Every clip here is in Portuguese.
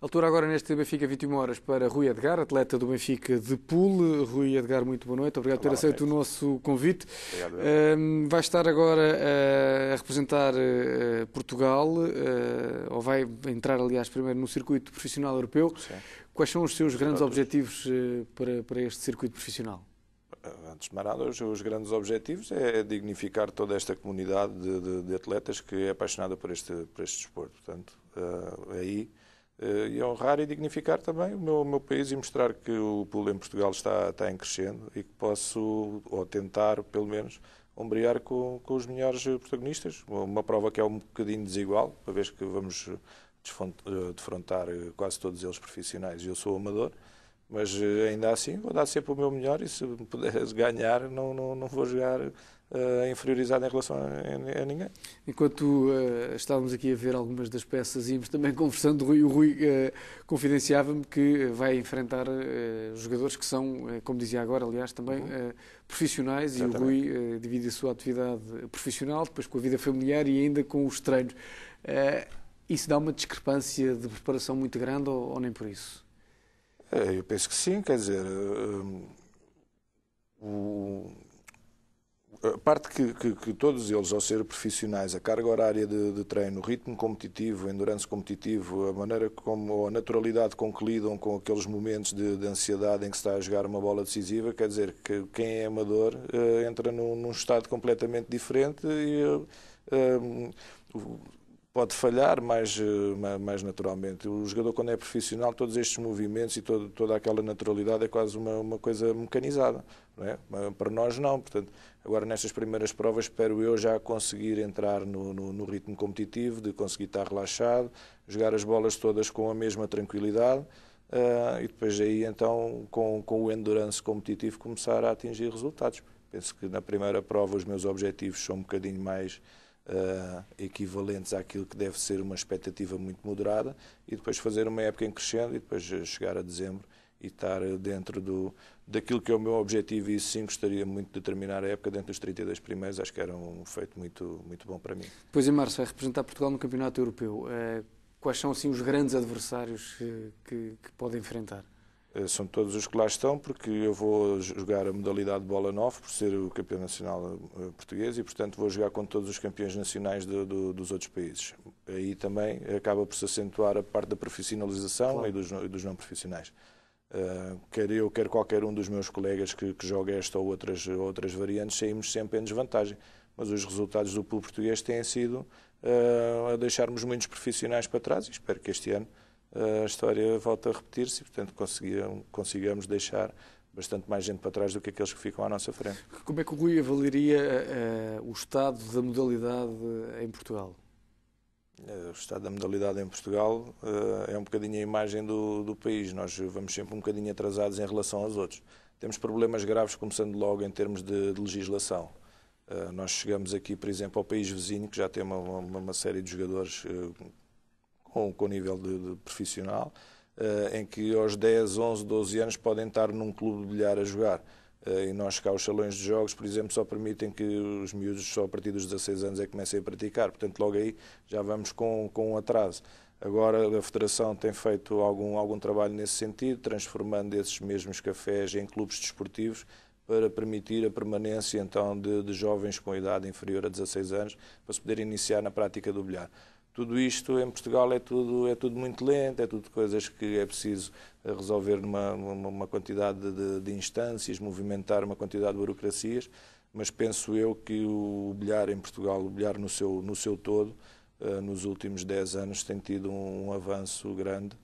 Altura agora neste Benfica 21 horas para Rui Edgar, atleta do Benfica de Pool. Rui Edgar, muito boa noite. Obrigado por ter aceito o nosso convite. Obrigado. Uh, vai estar agora eh, a representar eh, Portugal, eh, ou vai entrar, aliás, primeiro no circuito profissional europeu. Sim. Quais são os seus grandes Outros. objetivos para, para este circuito profissional? antes de mais nada, os, os, grandes objetivos é, é dignificar toda esta comunidade de, de, de, atletas que é apaixonada por este, por este desporto. Portanto, uh, aí eh, e honrar e dignificar também o meu, o meu, país e mostrar que o pulo em Portugal está, está em crescendo e que posso, ou tentar pelo menos, ombrear com, com os melhores protagonistas. Uma prova que é um bocadinho desigual, uma vez que vamos eh, eh, defrontar quase todos eles profissionais e eu sou amador, mas ainda assim vou dar sempre o meu melhor e se puder ganhar não, não, não vou jogar uh, eh, inferiorizado em relação a, a, ninguém. Enquanto uh, estávamos aqui a ver algumas das peças, íamos também conversando, o Rui, o Rui uh, confidenciava-me que vai enfrentar uh, jogadores que são, como dizia agora, aliás, também uhum. profissionais Exatamente. e o Rui divide a sua atividade profissional, depois com a vida familiar e ainda com os treinos. isso dá uma discrepância de preparação muito grande ou, ou nem por isso? Eu penso que sim, quer dizer, hum, o, a eh, parte que, que, que, todos eles, ao ser profissionais, a carga horária de, de, treino, o ritmo competitivo, a endurance competitivo, a maneira como, ou a naturalidade com que lidam com aqueles momentos de, de ansiedade em que se está a jogar uma bola decisiva, quer dizer, que quem é amador uh, entra num, num, estado completamente diferente e uh, pode falhar mais, mais naturalmente. O jogador, quando é profissional, todos estes movimentos e todo, toda aquela naturalidade é quase uma, uma coisa mecanizada. É? Para nós não, portanto, agora nestas primeiras provas espero eu já conseguir entrar no, no, no, ritmo competitivo, de conseguir estar relaxado, jogar as bolas todas com a mesma tranquilidade uh, e depois aí então com, com o endurance competitivo começar a atingir resultados. Penso que na primeira prova os meus objetivos são um bocadinho mais uh, equivalentes àquilo que deve ser uma expectativa muito moderada e depois fazer uma época em crescendo e depois eh, chegar a dezembro e estar dentro do, daquilo que é o meu objetivo, e isso sim gostaria muito de terminar a época dentro dos 32 primeiros, acho que era um feito muito, muito bom para mim. Pois em março vai representar Portugal no Campeonato Europeu. Eh, quais são assim os grandes adversários que, que, pode enfrentar? Eh, são todos os que lá estão, porque eu vou jogar a modalidade de bola 9, por ser o campeão nacional eh, português, e portanto vou jogar com todos os campeões nacionais do, do, dos outros países. Aí também acaba por se acentuar a parte da profissionalização claro. e dos, dos não profissionais. Uh, ah, quer eu, quer qualquer um dos meus colegas que, que joga esta ou outras, outras variantes, saímos sempre em desvantagem. Mas os resultados do pool português têm sido uh, a deixarmos muitos profissionais para trás e espero que este ano uh, a história volte a repetir-se e, portanto, consigamos deixar bastante mais gente para trás do que aqueles que ficam à nossa frente. Como é que o Rui avaliaria o estado da modalidade em Portugal? É, o estado da modalidade em Portugal eh, é um bocadinho a imagem do, do país. Nós vamos sempre um bocadinho atrasados em relação aos outros. Temos problemas graves, começando logo em termos de, de legislação. Eh, nós chegamos aqui, por exemplo, ao país vizinho, que já tem uma, uma, uma série de jogadores eh, com, com nível de, de profissional, em que aos 10, 11, 12 anos podem estar num clube de bilhar a jogar. Eh, e nós cá, os salões de jogos, por exemplo, só permitem que os miúdos só a partir dos 16 anos é que comecem a praticar. Portanto, logo aí já vamos com, com um atraso. Agora a Federação tem feito algum, algum trabalho nesse sentido, transformando esses mesmos cafés em clubes desportivos para permitir a permanência então de, de jovens com idade inferior a 16 anos para se poder iniciar na prática do bilhar tudo isto em Portugal é tudo, é tudo muito lento, é tudo coisas que é preciso resolver numa uma, quantidade de, de instâncias, movimentar uma quantidade de burocracias, mas penso eu que o bilhar em Portugal, o bilhar no seu, no seu todo, eh, nos últimos 10 anos tem tido um, um avanço grande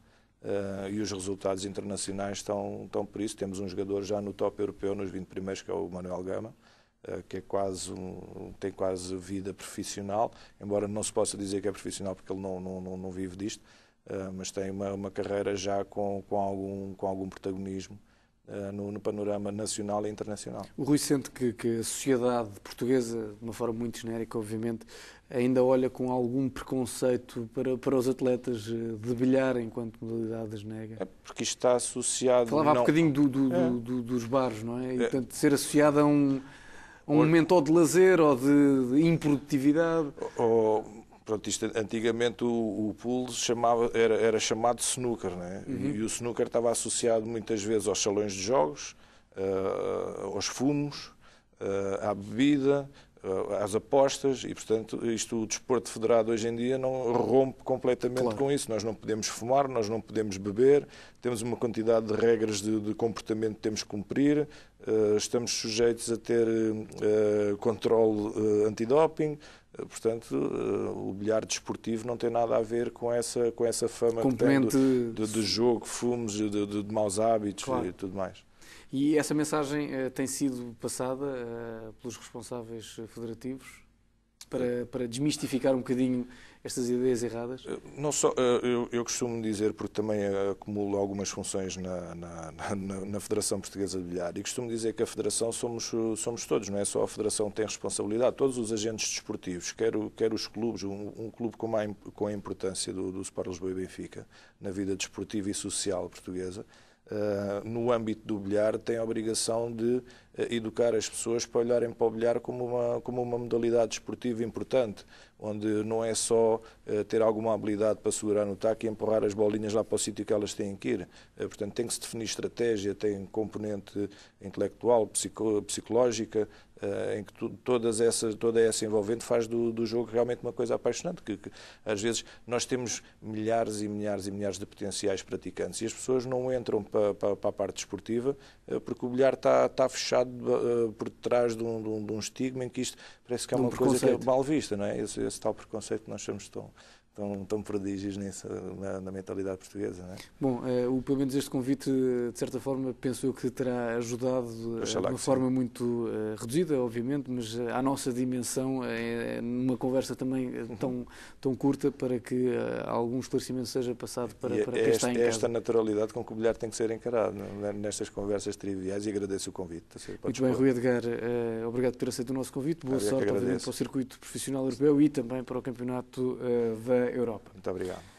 uh, e os resultados internacionais estão, estão por isso. Temos um jogador já no top europeu, nos 20 primeiros, que é o Manuel Gama, eh, que é quase um, tem quase vida profissional, embora não se possa dizer que é profissional porque ele não, não, não vive disto, eh, mas tem uma, uma carreira já com, com, algum, com algum protagonismo eh, no, no panorama nacional e internacional. O Rui sente que, que a sociedade portuguesa, de uma forma muito genérica, obviamente, ainda olha com algum preconceito para, para os atletas de bilhar enquanto modalidades nega? É, é porque isto está associado... Falava não... há bocadinho do, do, é. do, dos bares, não é? E, é. portanto, ser associado a um um Hoje... momento ou de lazer ou de improdutividade? Ou, pronto, isto, antigamente o, o pool chamava, era, era chamado snooker, né? Uhum. E, e o snooker estava associado muitas vezes aos salões de jogos, uh, aos fumos, uh, à bebida, eh, às apostas e, portanto, isto o desporto federado hoje em dia não rompe completamente claro. com isso. Nós não podemos fumar, nós não podemos beber, temos uma quantidade de regras de, de comportamento que temos que cumprir, uh, estamos sujeitos a ter uh, controle uh, antidoping, Portanto, o bilhar desportivo não tem nada a ver com essa, com essa fama que tem de, de, de jogo, fumos, de, de, de maus hábitos claro. e tudo mais. E essa mensagem eh, tem sido passada eh, pelos responsáveis federativos para, para, desmistificar um bocadinho estas ideias erradas? Eh, não só, eu, eu costumo dizer, porque também acumulo algumas funções na, na, na, na, Federação Portuguesa de Bilhar, e costumo dizer que a Federação somos, somos todos, não é só a Federação que tem responsabilidade, todos os agentes desportivos, quer, quer os clubes, um, um clube com a, com a importância do, do Sport Lisboa e Benfica na vida desportiva e social portuguesa, eh, no âmbito do bilhar, tem a obrigação de educar as pessoas para olharem para o bilhar como uma, como uma modalidade desportiva importante, onde não é só eh, ter alguma habilidade para segurar no taco e empurrar as bolinhas lá para o sítio que elas têm que ir. Eh, portanto, tem que se definir estratégia, tem componente intelectual, psicológica, eh, em que tu, todas essa, toda essa envolvente faz do, do jogo realmente uma coisa apaixonante, que, que, às vezes nós temos milhares e milhares e milhares de potenciais praticantes e as pessoas não entram para, para, para a parte desportiva porque o bilhar está, está fechado uh, por trás de um, de, um, de um, estigma em que isto parece que é uma coisa que é mal vista, não é? Esse, esse tal preconceito que nós somos tão, tão, tão prodígios nisso, na, na mentalidade portuguesa. É? Bom, uh, o, pelo menos este convite, eh, de certa forma, penso eu que terá ajudado eh, de uma forma sim. muito uh, reduzida, obviamente, mas uh, à nossa dimensão, numa conversa também uhum. tão, tão curta, para que algum esclarecimento seja passado para, para quem este, está em casa. esta naturalidade com que o bilhar tem que ser encarado não? É? nestas conversas triviais e agradeço o convite. Tá muito bem, expor. Rui Edgar, obrigado por ter aceito o nosso convite. Boa sorte, obviamente, para o circuito profissional europeu e também para o campeonato da Europa. Muito obrigado.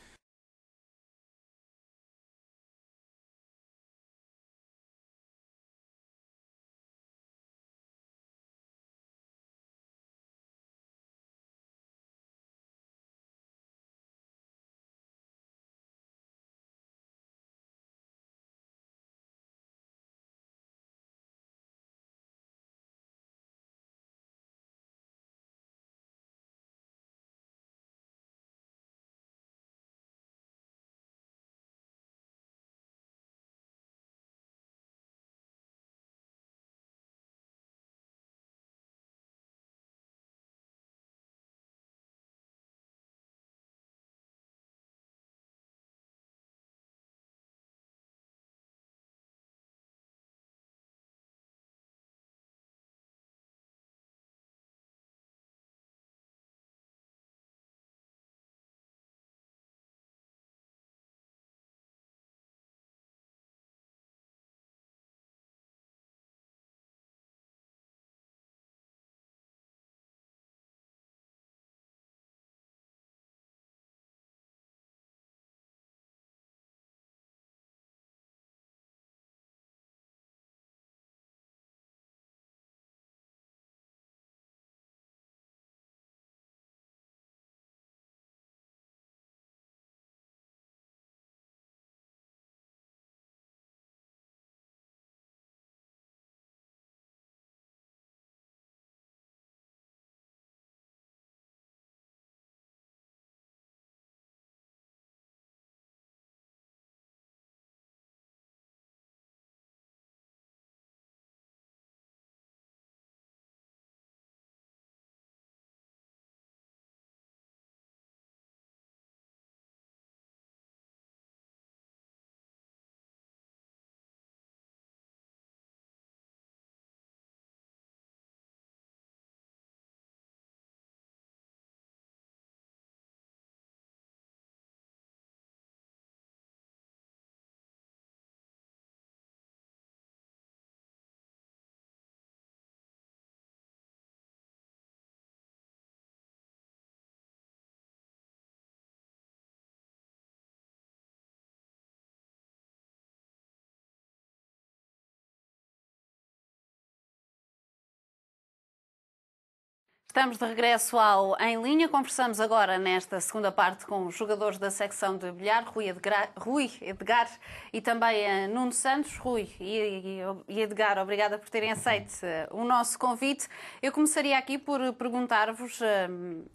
Estamos de regresso ao Em Linha. Conversamos agora nesta segunda parte com os jogadores da secção de bilhar, Rui, Edgra... Rui Edgar e também eh, Nuno Santos. Rui e, Edgar, obrigada por terem aceito eh, o nosso convite. Eu começaria aqui por perguntar-vos: eh,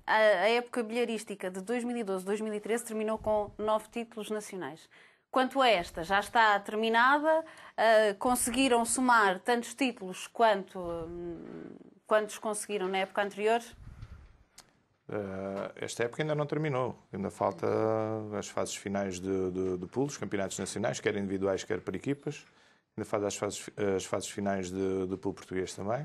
a época bilharística de 2012-2013 terminou com nove títulos nacionais. Quanto a esta, já está terminada, uh, conseguiram somar tantos títulos quanto um, quantos conseguiram na época anterior? Uh, esta época ainda não terminou, ainda falta as fases finais de, de, de pulos, campeonatos nacionais, quer individuais, quer para equipas, ainda faz as fases, as fases finais de, de pulo português também.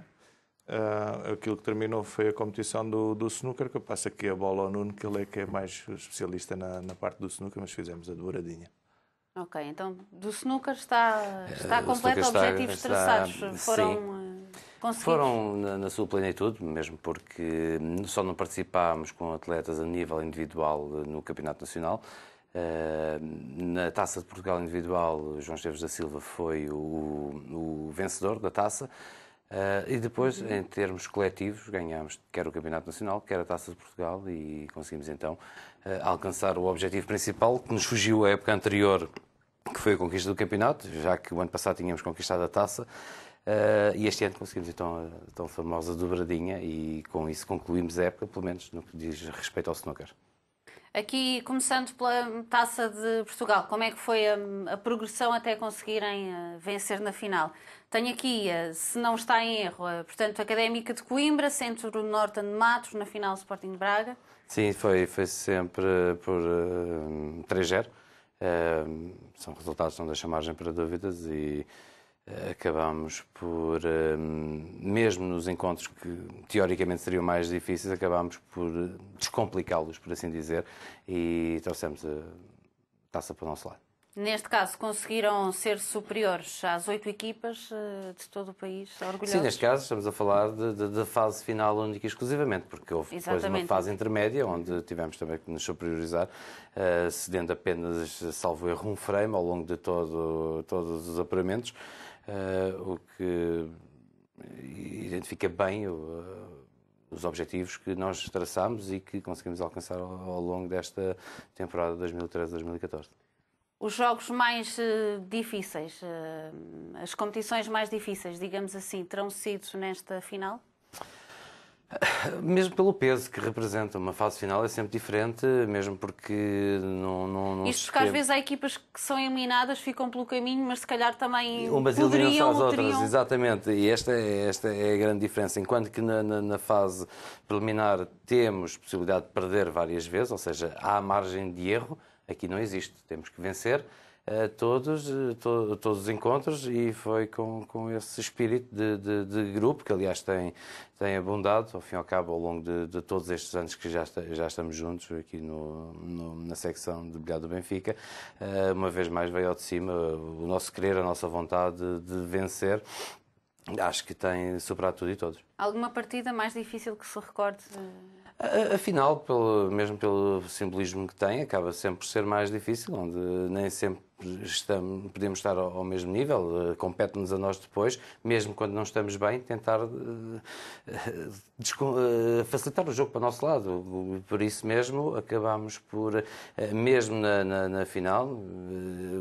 Uh, aquilo que terminou foi a competição do, do snooker, que eu passo aqui a bola ao Nuno, que ele é que é mais especialista na, na parte do snooker, mas fizemos a douradinha. Ok, então do snooker está, eh, está uh, completo, snooker objetivos está, traçados está, foram sim, eh, conseguidos? Foram na, na, sua plenitude, mesmo porque só não participámos com atletas a nível individual no Campeonato Nacional. Uh, na Taça de Portugal individual, João Esteves da Silva foi o, o vencedor da taça. Uh, e depois, uhum. em termos coletivos, ganhámos quer o Campeonato Nacional, quer a Taça de Portugal e conseguimos então uh, alcançar o objetivo principal que nos fugiu a época anterior que foi a conquista do campeonato, já que o ano passado tínhamos conquistado a taça. Uh, e este ano conseguimos então a tão famosa dobradinha e com isso concluímos a época, pelo menos no que diz respeito ao snooker. Aqui, começando pela Taça de Portugal, como é que foi a, a progressão até conseguirem eh, vencer na final? Tenho aqui, eh, se não está em erro, portanto, Académica de Coimbra, Centro Norte de Matos, na final Sporting de Braga. Sim, foi, foi sempre por uh, 3-0 são resultados que não deixam margem para dúvidas e eh, acabamos por, mesmo nos encontros que teoricamente seriam mais difíceis, acabamos por descomplicá-los, por assim dizer, e trouxemos a taça para o nosso lado. Neste caso, conseguiram ser superiores às oito equipas eh, de todo o país, orgulhosos? Sim, neste caso estamos a falar da fase final única e exclusivamente, porque houve depois uma fase intermédia, onde tivemos também que nos superiorizar, uh, cedendo apenas, salvo erro, um frame ao longo de todo, todos os apuramentos, uh, o que identifica bem o, os objetivos que nós traçámos e que conseguimos alcançar ao, ao longo desta temporada 2013-2014 os jogos mais uh, difíceis, uh, as competições mais difíceis, digamos assim, terão sido nesta final? Mesmo pelo peso que representa, uma fase final é sempre diferente, mesmo porque não. não, não Isto porque às vezes há equipas que são eliminadas, ficam pelo caminho, mas se calhar também. Umas eliminam-se às outras, teriam... exatamente. E esta é, esta é a grande diferença. Enquanto que na, na, na, fase preliminar temos possibilidade de perder várias vezes, ou seja, há margem de erro, Aqui não existe. Temos que vencer uh, todos, eh, to, todos os encontros e foi com, com esse espírito de, de, de, grupo, que aliás tem, tem abundado, ao fim e ao cabo, ao longo de, de todos estes anos que já, já estamos juntos aqui no, no, na secção de Bilhar do Benfica. Uh, uma vez mais veio ao de cima o nosso querer, a nossa vontade de vencer. Acho que tem superado tudo e todos. Alguma partida mais difícil que se recorde? Afinal, pelo, mesmo pelo simbolismo que tem, acaba sempre por ser mais difícil, onde nem sempre estamos, podemos estar ao, ao mesmo nível, eh, compete-nos a nós depois, mesmo quando não estamos bem, tentar uh, facilitar o jogo para o nosso lado. Por isso mesmo, acabámos por, mesmo na, na, na final,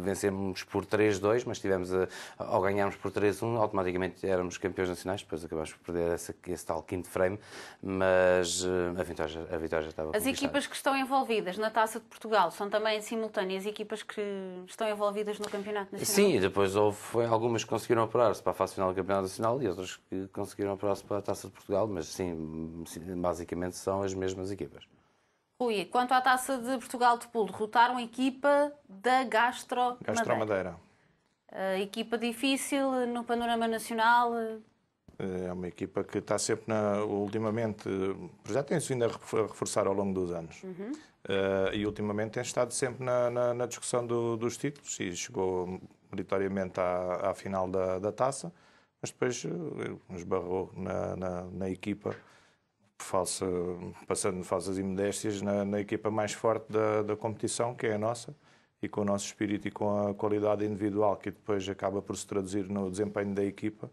vencemos por 3-2, mas tivemos a, ao ganharmos por 3-1, automaticamente éramos campeões nacionais, depois acabámos por perder essa, esse tal quinto frame, mas a vitória, a vitória já estava As equipas que estão envolvidas na Taça de Portugal são também simultâneas equipas que estão estão envolvidas no Campeonato Nacional. Sim, e depois houve foi algumas que conseguiram operar-se para a fase final do Campeonato Nacional e outras que conseguiram operar-se para a Taça de Portugal, mas sim, basicamente são as mesmas equipas. Rui, quanto à Taça de Portugal de Pulo, derrotaram a equipa da Gastro Madeira. Gastro Madeira. Uh, equipa difícil no panorama nacional. Uh... É uma equipa que está sempre, na, ultimamente, já tem-se vindo a reforçar ao longo dos anos. Uhum. Uh, e ultimamente tem estado sempre na, na, na discussão do, dos títulos e chegou meritoriamente à, à final da, da, taça, mas depois esbarrou eh, na, na, na equipa, falsa, passando falsas imodéstias, na, na equipa mais forte da, da competição, que é a nossa, e com o nosso espírito e com a qualidade individual, que depois acaba por se traduzir no desempenho da equipa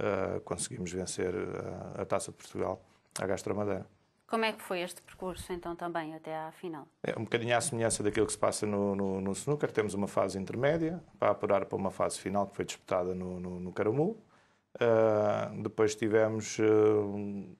ah, conseguimos vencer a, ah, a, Taça de Portugal à Gastromadeira. Como é que foi este percurso, então, também até à final? É um bocadinho à semelhança daquilo que se passa no, no, no snooker. Temos uma fase intermédia para apurar para uma fase final que foi disputada no, no, no Uh, depois tivemos uh,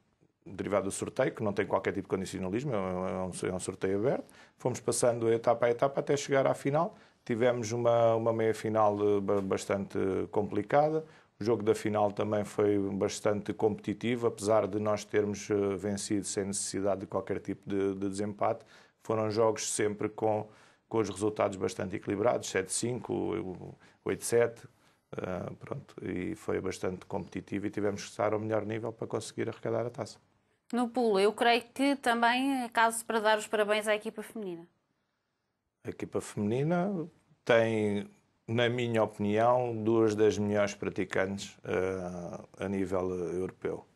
derivado do sorteio, que não tem qualquer tipo de condicionalismo, é um, é, é um, sorteio aberto. Fomos passando etapa a etapa até chegar à final. Tivemos uma, uma meia-final eh, bastante complicada, o jogo da final também foi bastante competitivo, apesar de nós termos eh, vencido sem necessidade de qualquer tipo de, de desempate. Foram jogos sempre com, com os resultados bastante equilibrados, 7-5, 8-7, uh, pronto, e foi bastante competitivo e tivemos que estar ao melhor nível para conseguir arrecadar a taça. No pulo, eu creio que também é caso para dar os parabéns à equipa feminina. A equipa feminina tem na minha opinião, duas das melhores praticantes uh, a nível europeu.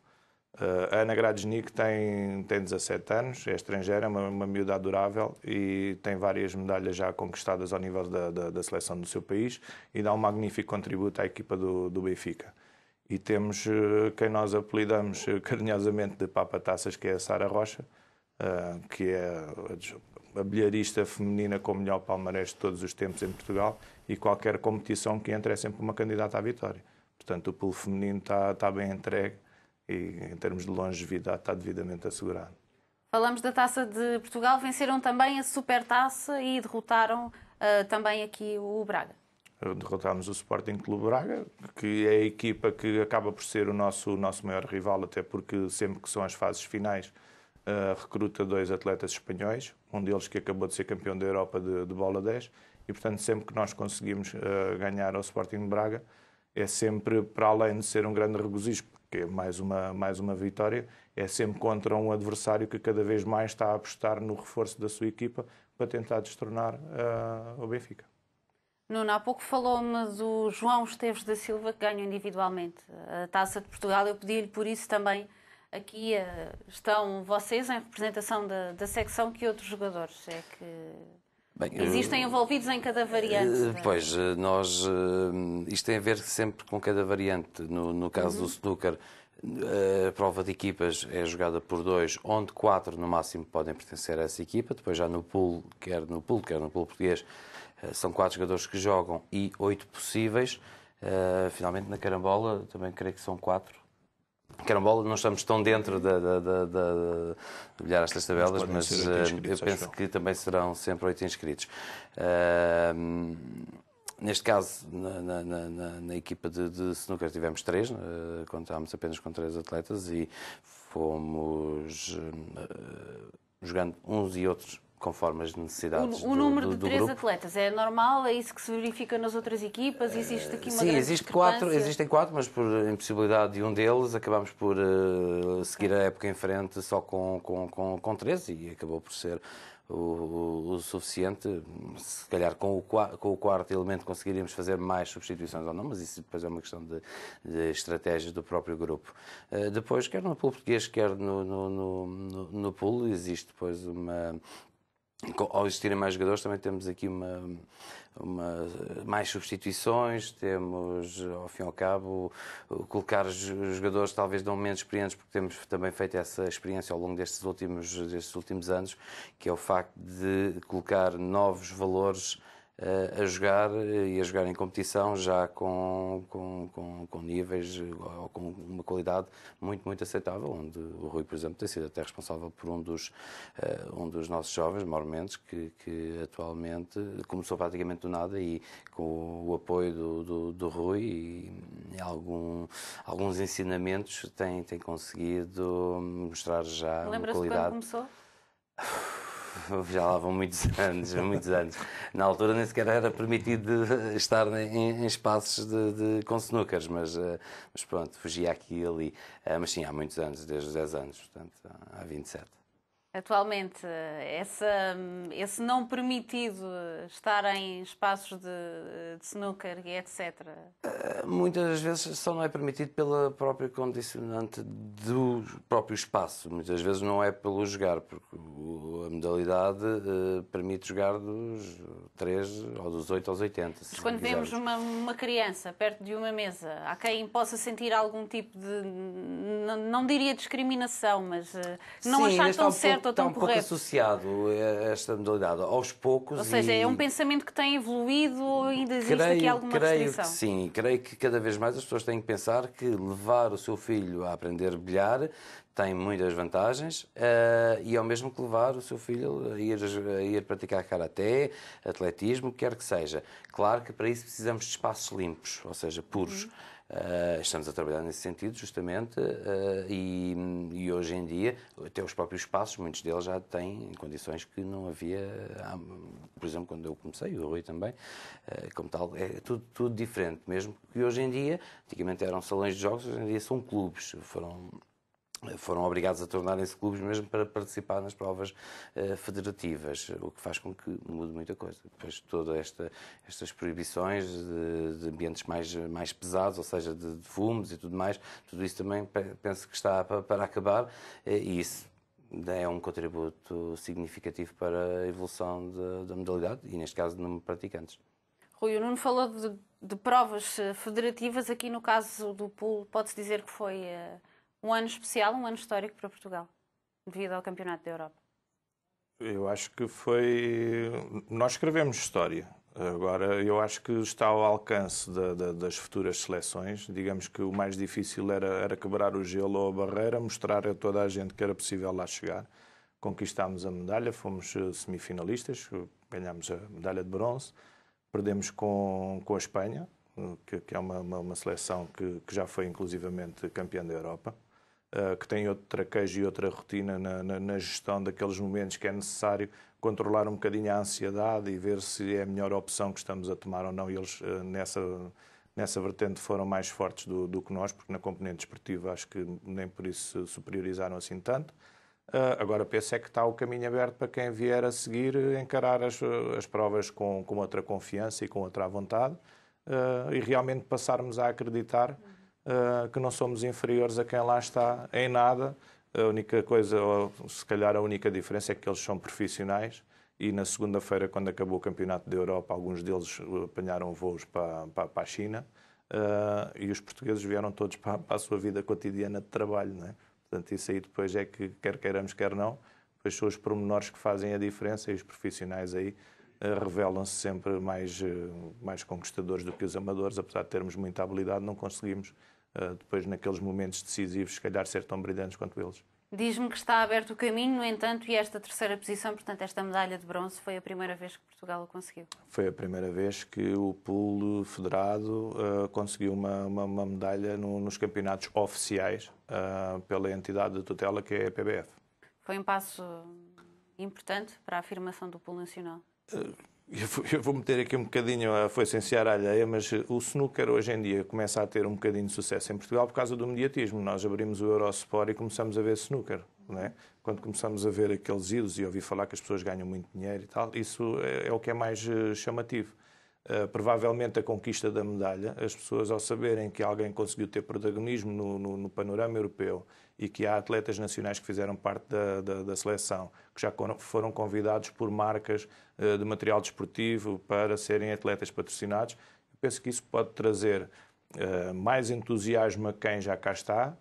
Uh, a Ana Gradznik tem, tem 17 anos, é estrangeira, uma, uma miúda adorável e tem várias medalhas já conquistadas ao nível da, da, da, seleção do seu país e dá um magnífico contributo à equipa do, do Benfica. E temos uh, quem nós apelidamos carinhosamente de Papa Taças, que é a Sara Rocha, que é a bilharista feminina com o melhor palmarés de todos os tempos em Portugal e qualquer competição que entre é sempre uma candidata à vitória. Portanto, o pulo feminino está, está bem entregue e, em termos de longevidade, está devidamente assegurado. Falamos da Taça de Portugal, venceram também a Supertaça e derrotaram uh, também aqui o Braga. Derrotámos o Sporting Clube Braga, que é a equipa que acaba por ser o nosso, o nosso maior rival, até porque sempre que são as fases finais, uh, recruta dois atletas espanhóis, um deles que acabou de ser campeão da Europa de, de bola 10 e, portanto, sempre que nós conseguimos uh, ganhar ao Sporting de Braga, é sempre, para além de ser um grande regozijo, porque é mais uma, mais uma vitória, é sempre contra um adversário que cada vez mais está a apostar no reforço da sua equipa para tentar destornar uh, eh, o Benfica. Nuno, há pouco falou-me do João Esteves da Silva, que ganhou individualmente eh, a Taça de Portugal. Eu pedi-lhe por isso também, aqui estão vocês em representação da, da secção, que outros jogadores é que Bem, Existem envolvidos em cada variante. Eh, pois, eh, nós. Eh, isto tem a ver sempre com cada variante. No, no caso uhum. do snooker, a prova de equipas é jogada por dois, onde quatro no máximo podem pertencer a essa equipa. Depois, já no pool, quer no pool, quer no pool português, são quatro jogadores que jogam e oito possíveis. Finalmente, na carambola, também creio que são quatro Carambola, não estamos tão dentro da, da, da, da de olhar estas tabelas, mas, mas eh, eu penso que também serão sempre oito inscritos. Uh, neste caso, na, na, na, na equipa de, de, snooker tivemos três, uh, contámos apenas com três atletas e fomos uh, jogando uns e outros conforme as necessidades. O, o número do, do, do de três grupo. atletas é normal? É isso que se verifica nas outras equipas? Existe aqui uma Sim, existe quatro, existem quatro, mas por impossibilidade de um deles, acabamos por uh, seguir a época em frente só com, com, com, com e acabou por ser o, o, o, suficiente. Se calhar com o, com o quarto elemento conseguiríamos fazer mais substituições ou não, mas isso depois é uma questão de, de estratégia do próprio grupo. Uh, depois, quer no pool português, quer no, no, no, no, no pool, existe depois uma ao existirem mais jogadores, também temos aqui uma, uma, mais substituições, temos, ao fim e ao cabo, colocar jogadores talvez não menos experientes, porque temos também feito essa experiência ao longo destes últimos, destes últimos anos, que é o facto de colocar novos valores eh, a jogar eh, e a jogar em competição já com, com, com, com níveis eh, ou com uma qualidade muito, muito aceitável, onde o Rui, por exemplo, tem sido até responsável por um dos, uh, um dos nossos jovens, Mauro Mendes, que, que atualmente começou praticamente do nada e com o apoio do, do, do Rui e algum, alguns ensinamentos tem, tem conseguido hum, mostrar já Lembras-te quando começou? já lá vão muitos anos, muitos anos. Na altura nem sequer era permitido estar em, em espaços de, de, com snookers, mas, eh, mas pronto, fugia aqui e ali. Eh, mas sim, há muitos anos, desde os 10 anos, portanto, há 27. Atualmente, essa, esse não permitido estar em espaços de, de snooker e etc. Eh, muitas vezes só não é permitido pela própria condicionante do próprio espaço. Muitas vezes não é pelo jogar, porque a modalidade eh, permite jogar dos 3 ou dos 8 aos 80. Mas quando quisermos. vemos uma, uma criança perto de uma mesa, há quem possa sentir algum tipo de, não, não diria discriminação, mas eh, não Sim, achar tão certo correto ou tão, pouco associado a esta modalidade, aos poucos. Ou seja, e... é um pensamento que tem evoluído ou ainda existe creio, aqui alguma creio restrição? Que sim, creio que cada vez mais as pessoas têm que pensar que levar o seu filho a aprender bilhar tem muitas vantagens uh, e ao é mesmo que levar o seu filho a ir, a ir praticar karaté, atletismo, quer que seja. Claro que para isso precisamos de espaços limpos, ou seja, puros. Uhum. Eh, estamos a trabalhar nesse sentido, justamente, uh, e, e, hoje em dia, até os próprios espaços, muitos deles já têm condições que não havia, há, por exemplo, quando eu comecei, e o Rui também, uh, como tal, é tudo, tudo diferente, mesmo que hoje em dia, antigamente eram salões de jogos, hoje em dia são clubes, foram foram obrigados a tornarem-se clubes mesmo para participar nas provas eh, federativas, o que faz com que mude muita coisa. Depois todas esta, estas proibições de, de, ambientes mais, mais pesados, ou seja, de, de, fumos e tudo mais, tudo isso também penso que está para, para acabar eh, e isso é um contributo significativo para a evolução da modalidade e, neste caso, de número de praticantes. Rui, o Nuno falou de, provas eh, federativas, aqui no caso do pulo, pode-se dizer que foi... Uh um ano especial, um ano histórico para Portugal, devido ao Campeonato da Europa? Eu acho que foi. Nós escrevemos história. Agora, eu acho que está ao alcance da, da, das futuras seleções. Digamos que o mais difícil era, era quebrar o gelo ou a barreira, mostrar a toda a gente que era possível lá chegar. Conquistámos a medalha, fomos eh, semifinalistas, ganhámos a medalha de bronze, perdemos com, com a Espanha, eh, que, que é uma, uma, uma seleção que, que já foi inclusivamente campeã da Europa. Eh, que tem outro traquejo e outra rotina na, na, na, gestão daqueles momentos que é necessário controlar um bocadinho a ansiedade e ver se é a melhor opção que estamos a tomar ou não. E eles uh, nessa, nessa vertente foram mais fortes do, do que nós, porque na componente desportiva acho que nem por isso se superiorizaram assim tanto. Uh, agora penso é que está o caminho aberto para quem vier a seguir encarar as, as provas com, com outra confiança e com outra vontade uh, e realmente passarmos a acreditar uh, que não somos inferiores a quem lá está em nada. A única coisa, ou se calhar a única diferença, é que eles são profissionais e na segunda-feira, quando acabou o Campeonato da Europa, alguns deles ah, apanharam voos para, para, para a China uh, e os portugueses vieram todos para, para, a sua vida cotidiana de trabalho. Não é? Portanto, isso aí depois é que, quer queiramos, quer não, depois são os pormenores que fazem a diferença e os profissionais aí revelam-se sempre mais, mais conquistadores do que os amadores, apesar de termos muita habilidade, não conseguimos eh, depois naqueles momentos decisivos, se calhar ser tão brilhantes quanto eles. Diz-me que está aberto o caminho, no entanto, e esta terceira posição, portanto, esta medalha de bronze, foi a primeira vez que Portugal o conseguiu? Foi a primeira vez que o pulo federado uh, conseguiu uma, uma, uma medalha no, nos campeonatos oficiais uh, pela entidade de tutela que é a PBF. Foi um passo importante para a afirmação do pulo nacional? Uh, eu vou meter aqui um bocadinho a foi senciar a alheia, mas eh, o snooker hoje em dia começa a ter um bocadinho de sucesso em Portugal por causa do mediatismo. Nós abrimos o Eurosport e começamos a ver snooker. Não é? Quando começamos a ver aqueles ídolos e ouvir falar que as pessoas ganham muito dinheiro e tal, isso é, é o que é mais eh, chamativo. Uh, provavelmente a conquista da medalha. As pessoas, ao saberem que alguém conseguiu ter protagonismo no, no, no panorama europeu e que há atletas nacionais que fizeram parte da, da, da seleção, que já foram convidados por marcas uh, de material desportivo para serem atletas patrocinados, eu penso que isso pode trazer uh, mais entusiasmo a quem já cá está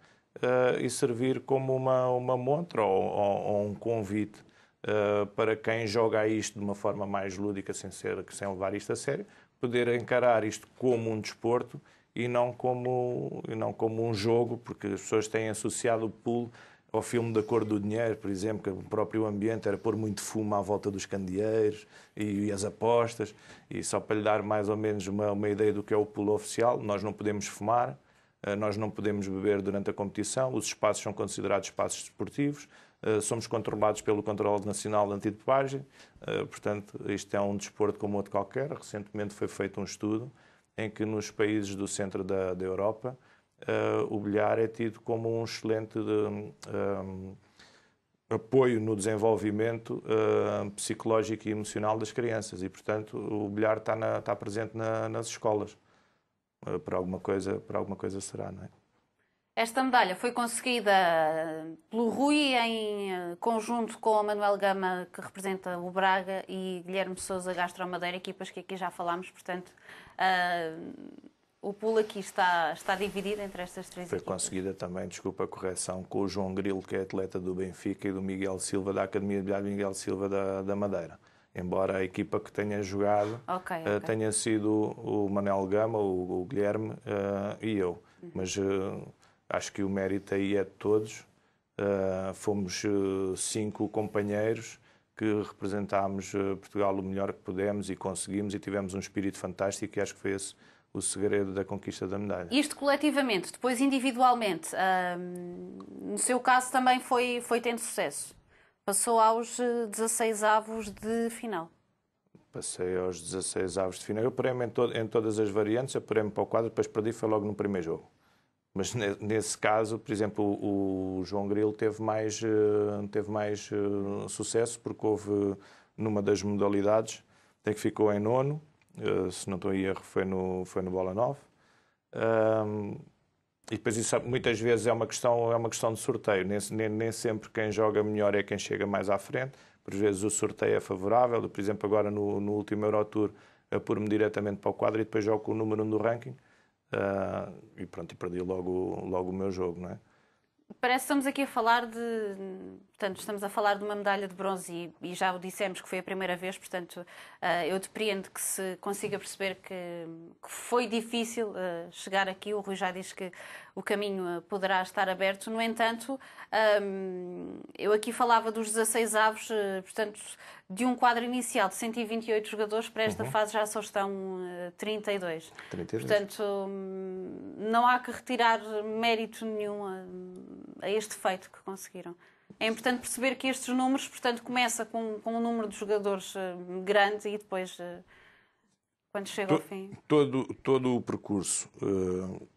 e servir como uma, uma montra ou, ou, ou um convite uh, para quem joga isto de uma forma mais lúdica, sem, ser, sem levar isto a sério, poder encarar isto como um desporto e não como, e não como um jogo, porque as pessoas têm associado o pool ao filme da cor do dinheiro, por exemplo, que é o próprio ambiente era pôr muito fumo à volta dos candeeiros e, e as apostas. E só para lhe dar mais ou menos uma, uma ideia do que é o pool oficial, nós não podemos fumar, eh, nós não podemos beber durante a competição, os espaços são considerados espaços desportivos, eh, somos controlados pelo Controle Nacional de Antidopagem, eh, portanto, isto é um desporto como outro qualquer. Recentemente foi feito um estudo em que nos países do centro da, da Europa o bilhar é tido como um excelente de, um, apoio no desenvolvimento uh, psicológico e emocional das crianças e, portanto, o bilhar está, na, está presente na, nas escolas. Eh, para alguma coisa, para alguma coisa será, não é? Esta medalha foi conseguida eh, pelo Rui em eh, conjunto com o Manuel Gama, que representa o Braga, e Guilherme Souza Gastro Madeira, equipas que aqui já falámos, portanto, uh, o pulo aqui está, está dividido entre estas três foi equipas. Foi conseguida também, desculpa a correção, com o João Grilo, que é atleta do Benfica, e do Miguel Silva, da Academia de Miguel Silva da, da Madeira embora a equipa que tenha jogado okay, eh, okay. tenha sido o Manel Gama, o, o Guilherme uh, e eu. Uhum. Mas uh, acho que o mérito aí é de todos. Uh, fomos cinco companheiros que representámos Portugal o melhor que pudemos e conseguimos e tivemos um espírito fantástico e acho que foi esse o segredo da conquista da medalha. Isto coletivamente, depois individualmente, ehm, no seu caso também foi, foi tendo sucesso? Passou aos 16 eh, avos de final. Passei aos 16 avos de final. Eu apurei-me em, to em, todas as variantes, apurei-me para o quadro, depois perdi, foi logo no primeiro jogo. Mas nesse caso, por exemplo, o, o João Grilo teve mais, eh, teve mais uh, sucesso, porque houve, numa das modalidades, até que ficou em nono, uh, se não estou a erro, foi no, foi no Bola 9. E depois isso muitas vezes é uma questão, é uma questão de sorteio. Nem, nem, nem sempre quem joga melhor é quem chega mais à frente. Por vezes o sorteio é favorável. Por exemplo, agora no, no último Eurotour, apuro-me diretamente para o quadro e depois jogo com o número 1 um do ranking. Uh, e pronto, e perdi logo, logo o meu jogo, não é? parece que estamos aqui a falar de. Portanto, estamos a falar de uma medalha de bronze e, e já o dissemos que foi a primeira vez, portanto, uh, eu depreendo que se consiga perceber que, que foi difícil uh, chegar aqui. O Rui já diz que o caminho eh, poderá estar aberto. No entanto, eu aqui falava dos 16 avos, eh, portanto, de um quadro inicial de 128 jogadores, para esta uhum. fase já só estão 32. Eh, 32. Portanto, hum, não há que retirar mérito nenhum a, a este feito que conseguiram. É importante perceber que estes números, portanto, começa com, com um número de jogadores grande e depois, quando chega to, ao fim. Todo, todo o percurso uh,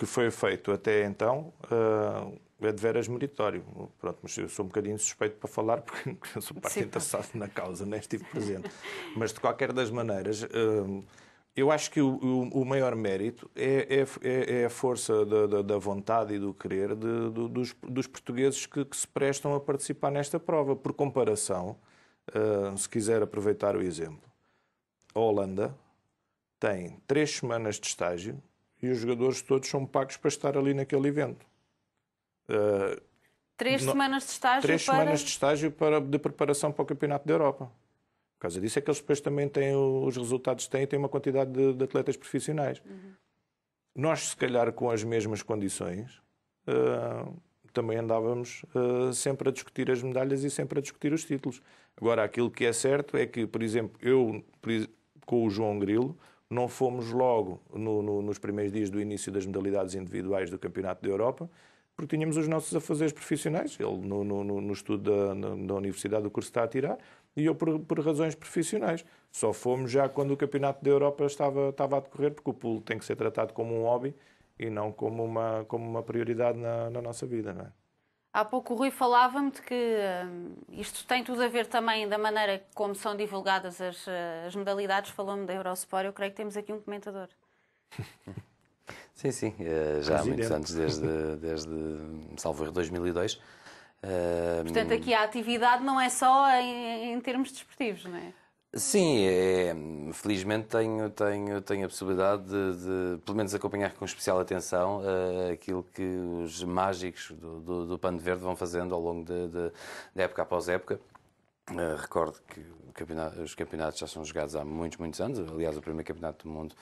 que foi feito até então uh, é de veras meritório. Pronto, mas eu sou um bocadinho suspeito para falar porque eu sou parte Sim, interessada na causa, nem né, estive presente. mas de qualquer das maneiras, uh, eu acho que o, o, o maior mérito é, é, é, é a força da, da, da, vontade e do querer de, do, dos, dos, portugueses que, que, se prestam a participar nesta prova. Por comparação, uh, se quiser aproveitar o exemplo, a Holanda tem três semanas de estágio e os jogadores todos são pagos para estar ali naquele evento. Uh, três no... semanas de estágio Três para... semanas de estágio para, de preparação para o Campeonato da Europa. Por causa disso é que eles depois também têm os resultados têm têm uma quantidade de, de atletas profissionais. Uhum. Nós, se calhar, com as mesmas condições, uh, também andávamos uh, sempre a discutir as medalhas e sempre a discutir os títulos. Agora, aquilo que é certo é que, por exemplo, eu, com o João Grilo, não fomos logo no, no, nos primeiros dias do início das modalidades individuais do Campeonato da Europa, porque tínhamos os nossos afazeres profissionais. Ele, no, no estudo da, da, universidade, o curso está a tirar, e eu, por, por, razões profissionais. Só fomos já quando o Campeonato da Europa estava, estava a decorrer, porque o pulo tem que ser tratado como um hobby e não como uma, como uma prioridade na, na nossa vida. Não é? Há pouco o Rui falava-me de que hum, isto tem tudo a ver também da maneira como são divulgadas as, eh, as modalidades. Falou-me da Eurosport, eu creio que temos aqui um comentador. Sim, sim, eh, já há muitos anos, desde, desde salvo erro, 2002. Portanto, eh, aqui a atividade não é só em, em termos desportivos, não é? Sim, é, felizmente tenho, tenho, tenho a possibilidade de, de pelo menos, acompanhar com especial atenção uh, aquilo que os mágicos do, do, do, Pano Verde vão fazendo ao longo de, de, de época após época. Uh, recordo que campeonato, os campeonatos já são jogados há muitos, muitos anos. Aliás, o primeiro campeonato do mundo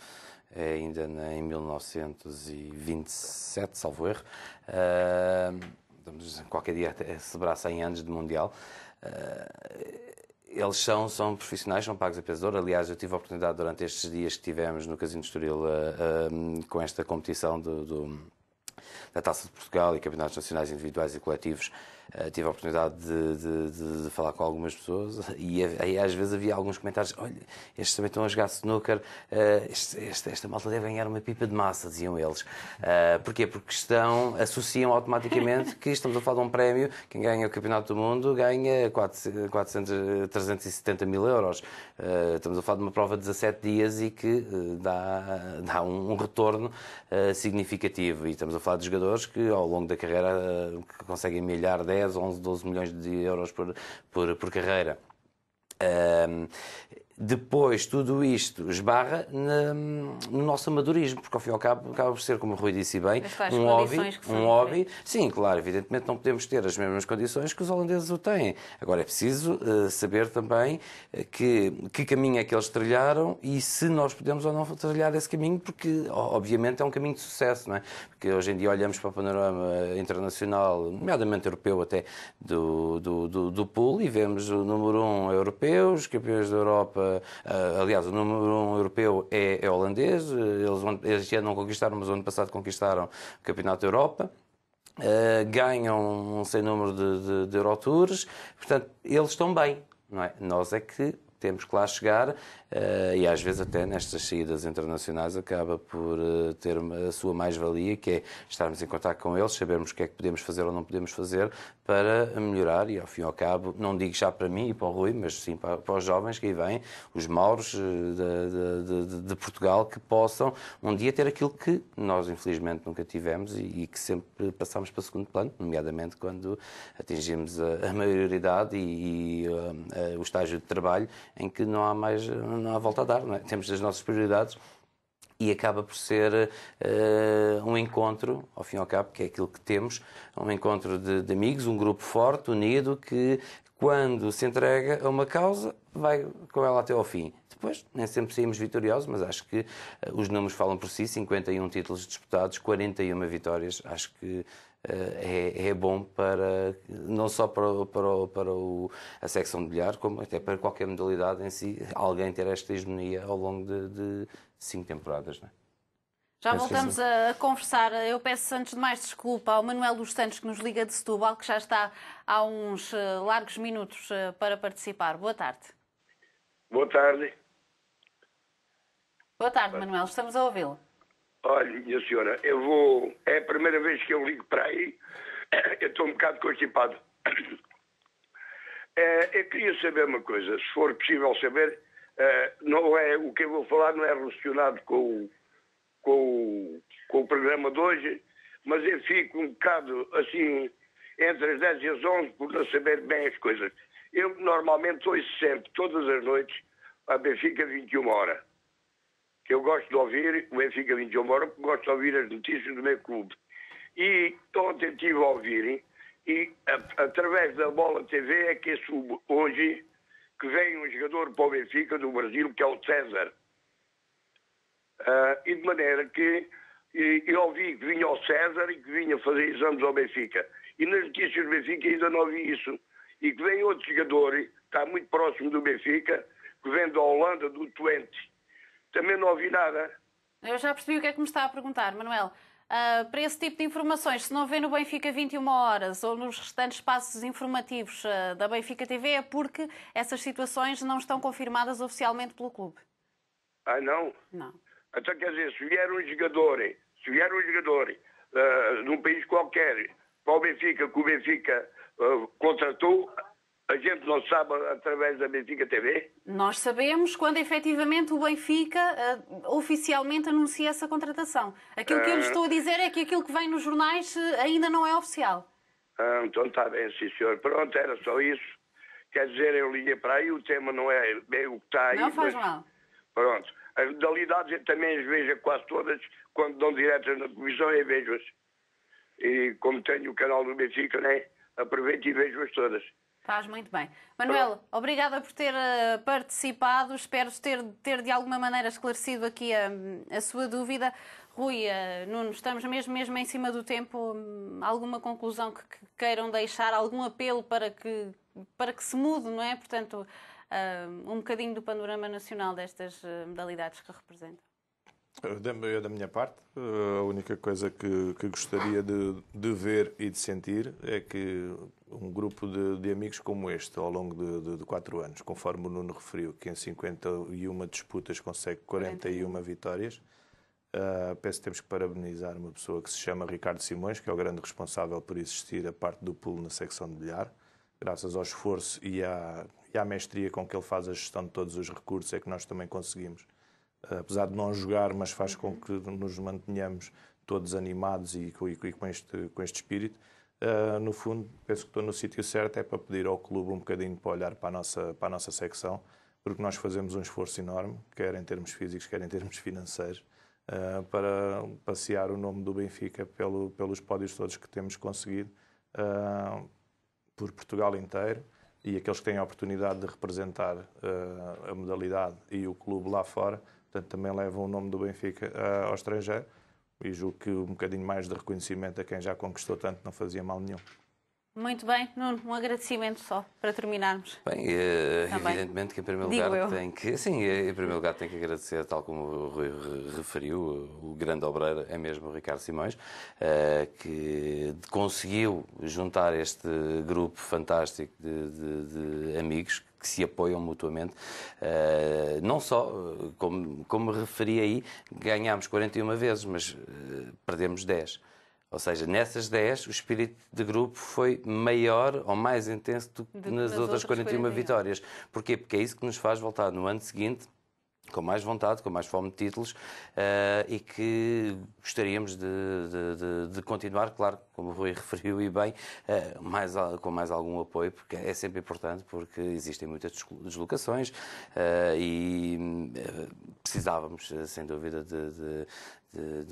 é ainda em 1927, salvo erro. Uh, qualquer dia celebrar 100 anos de Mundial. Uh, eles são, são profissionais, são pagos a peso de ouro. Aliás, eu tive a oportunidade durante estes dias que tivemos no Casino Estoril uh, uh, com esta competição do, do, da Taça de Portugal e Campeonatos Nacionais Individuais e Coletivos eh, tive a oportunidade de, de, de, de, falar com algumas pessoas e, aí às vezes havia alguns comentários: olha, estes também estão a jogar snooker, uh, este, este, esta malta deve ganhar uma pipa de massa, diziam eles. Uh, porquê? Porque estão, associam automaticamente que estamos a falar de um prémio, quem ganha o Campeonato do Mundo ganha 400, 400 370 mil euros. Uh, estamos a falar de uma prova de 17 dias e que dá, dá um, um retorno significativo. E estamos a falar de jogadores que ao longo da carreira conseguem milhar 10 10, 11, 12 milhões de euros por, por, por carreira. Um, depois, tudo isto esbarra na, no nosso amadorismo, porque ao fim e ao cabo acaba por ser, como o Rui disse bem, um hobby. Um hobby. Sim, claro, evidentemente não podemos ter as mesmas condições que os holandeses o têm. Agora é preciso uh, saber também eh, que, que caminho é que eles trilharam e se nós podemos ou não trilhar esse caminho, porque obviamente é um caminho de sucesso, não é? Porque hoje em dia olhamos para o panorama internacional, nomeadamente europeu até, do, do, do, do pool e vemos o número um europeus, campeões da Europa eh, eh, aliás, o número um europeu é, é holandês, eh, eles, este ano não conquistaram, mas o ano passado conquistaram o Campeonato da Europa. Uh, ganham um sem número de, de, de Eurotours, portanto, eles estão bem, não é? Nós é que temos que lá chegar uh, e às vezes até nestas saídas internacionais acaba por uh, ter a sua mais-valia, que é estarmos em contato com eles, sabermos o que é que podemos fazer ou não podemos fazer para melhorar e, ao fim e ao cabo, não digo já para mim e para o Rui, mas sim para, para os jovens que aí vêm, os mauros eh, de, de, de, Portugal, que possam um dia ter aquilo que nós, infelizmente, nunca tivemos e, e que sempre passámos para o segundo plano, nomeadamente quando atingimos a, a maioridade e, e a, eh, eh, o estágio de trabalho em que não há mais não há volta a dar. É? Temos as nossas prioridades e acaba por ser uh, um encontro, ao fim e ao cabo, que é aquilo que temos, um encontro de, de amigos, um grupo forte, unido, que quando se entrega a uma causa, vai com ela até ao fim. Depois, nem sempre saímos vitoriosos, mas acho que eh, os números falam por si: 51 títulos disputados, 41 vitórias. Acho que eh, é, é, bom para não só para, para, para o, a secção de bilhar, como até para qualquer modalidade em si, alguém ter esta hegemonia ao longo de, de, cinco temporadas, não é? Já voltamos a conversar. Eu peço antes de mais desculpa ao Manuel dos Santos que nos liga de Setúbal, que já está há uns eh, largos minutos eh, para participar. Boa tarde. Boa tarde. Boa tarde, Boa. Manuel. Estamos a ouvi-lo. Olha, minha senhora, eu vou. É a primeira vez que eu ligo para aí. Eu estou um bocado constipado. É, eu queria saber uma coisa, se for possível saber, eh, não é, o que eu vou falar não é relacionado com, com, com o programa de hoje, mas eu fico um bocado assim entre as 10 e as 11 por não saber bem as coisas. Eu normalmente ouço sempre, todas as noites, a Benfica 21 horas. Que eu gosto de ouvir o Benfica 21 horas, porque gosto de ouvir as notícias do meu clube. E ontem tive a ouvir, e a, através da Bola TV é que eu subo hoje que vem um jogador para o Benfica do Brasil, que é o César. Uh, e de maneira que e, eu ouvi que vinha ao César e que vinha fazer exames ao Benfica. E nas notícias do Benfica ainda não ouvi isso. E que vem outro jogador, está muito próximo do Benfica, que vem da Holanda, do Twente. Também não ouvi nada. Eu já percebi o que é que me está a perguntar, Manuel uh, para esse tipo de informações, se não vê no Benfica 21 horas ou nos restantes espaços informativos uh, da Benfica TV, é porque essas situações não estão confirmadas oficialmente pelo clube. Ah, não? Não. Então quer dizer, se vier um jogador, se vier um jogador uh, país qualquer para o Benfica, que o Benfica contratou, a gente não sabe através da Benfica TV? Nós sabemos quando efetivamente o Benfica uh, oficialmente anuncia essa contratação. Aquilo que eu lhe ah. estou a dizer é que aquilo que vem nos jornais eh, ainda não é oficial. Ah, então está bem, sim senhor. Pronto, era só isso. Quer dizer, eu liguei para aí, o tema não é bem o que está aí. Não faz mas... mal. Pronto. As modalidades eu também as vejo quase todas, quando dão diretas na televisão eu vejo-as. E como tenho o canal do Benfica, né, aproveito e vejo-as todas. Faz muito bem. Manuel, obrigada por ter eh, participado. Espero ter, ter de alguma maneira esclarecido aqui a, a sua dúvida. Rui, eh, Nuno, estamos mesmo, mesmo em cima do tempo. Hum, alguma conclusão que, queiram deixar? Algum apelo para que, para que se mude, não é? Portanto, eh, um bocadinho do panorama nacional destas modalidades que representa. Eu da, minha parte, eh, a única coisa que, que gostaria de, de, ver e de sentir é que um grupo de, de amigos como este, ao longo de, de, quatro anos, conforme o Nuno referiu, que em 51 disputas consegue 41, vitórias, uh, eh, penso que temos que parabenizar uma pessoa que se chama Ricardo Simões, que é o grande responsável por existir a parte do pulo na secção de bilhar. Graças ao esforço e à, e à mestria com que ele faz a gestão de todos os recursos, é que nós também conseguimos eh, apesar de não jogar, mas faz com uhum. que nos mantenhamos todos animados e, com, e com este, com este espírito. Uh, no fundo, penso que estou no sítio certo, é para pedir ao clube um bocadinho para olhar para a nossa, para a nossa secção, porque nós fazemos um esforço enorme, quer em termos físicos, quer em termos financeiros, uh, para passear o nome do Benfica pelo, pelos pódios todos que temos conseguido uh, por Portugal inteiro e aqueles que têm a oportunidade de representar a modalidade e o clube lá fora portanto também levam o nome do Benfica ah, ao estrangeiro e julgo que um bocadinho mais de reconhecimento a quem já conquistou tanto não fazia mal nenhum. Muito bem, Nuno, um agradecimento só para terminarmos. Bem, uh, evidentemente que em primeiro Digo lugar eu. tem que, sim, eh, em primeiro lugar tem que agradecer, tal como o Rui referiu, o grande obreiro é mesmo o Ricardo Simões, uh, que conseguiu juntar este grupo fantástico de, de, de amigos que se apoiam mutuamente. Uh, não só, eh, como, como referi aí, ganhámos 41 vezes, mas uh, perdemos 10. Ou seja, nessas 10, o espírito de grupo foi maior ou mais intenso do que nas, nas outras 41 vitórias. Porquê? Porque é isso que nos faz voltar no ano seguinte com mais vontade, com mais fome de títulos uh, e que gostaríamos de, de, de, de, continuar, claro, como o Rui referiu e bem, uh, mais, com mais algum apoio, porque é sempre importante, porque existem muitas deslocações uh, e precisávamos, sem dúvida, de,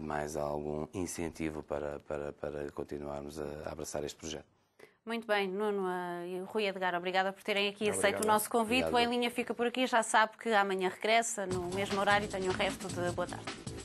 mais algum incentivo para, para, para continuarmos a abraçar este projeto. Muito bem, Nuno ah, e Rui Edgar, obrigada por terem aqui Obrigado. aceito o nosso convite. Obrigado. O Em Linha fica por aqui, já sabe que amanhã regressa, no mesmo horário, e tenho o resto de boa tarde.